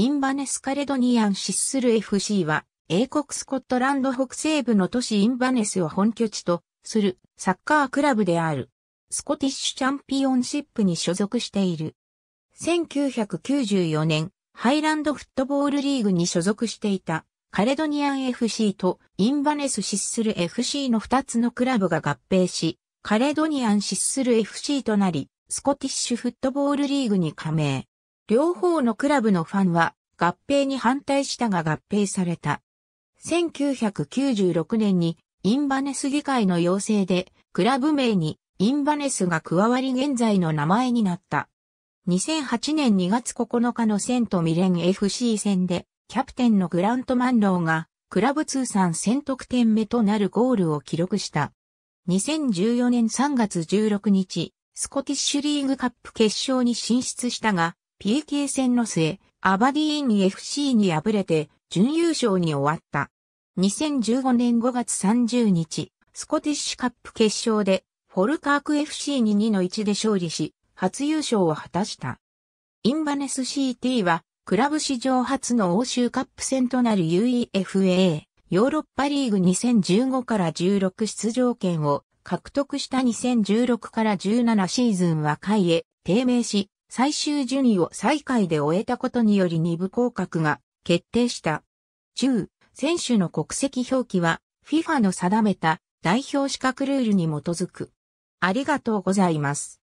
インバネスカレドニアンシッスル FC は、英国スコットランド北西部の都市インバネスを本拠地とするサッカークラブである。スコティッシュチャンピオンシップに所属している。1994年、ハイランドフットボールリーグに所属していた、カレドニアン FC とインバネスシッスル FC の2つのクラブが合併し、カレドニアンシッスル FC となり、スコティッシュフットボールリーグに加盟。両方のクラブのファンは合併に反対したが合併された。1996年にインバネス議会の要請でクラブ名にインバネスが加わり現在の名前になった。2008年2月9日のセントミレン FC 戦でキャプテンのグラントマンローがクラブ通算1000得点目となるゴールを記録した。2014年3月16日、スコティッシュリーグカップ決勝に進出したが、PK 戦の末、アバディーン FC に敗れて準優勝に終わった。2015年5月30日、スコティッシュカップ決勝で、フォルカーク FC に2の1で勝利し、初優勝を果たした。インバネス CT は、クラブ史上初の欧州カップ戦となる UEFA、ヨーロッパリーグ2015から16出場権を獲得した2016から17シーズンは下位へ低迷し、最終順位を最下位で終えたことにより2部降格が決定した。中、選手の国籍表記は FIFA の定めた代表資格ルールに基づく。ありがとうございます。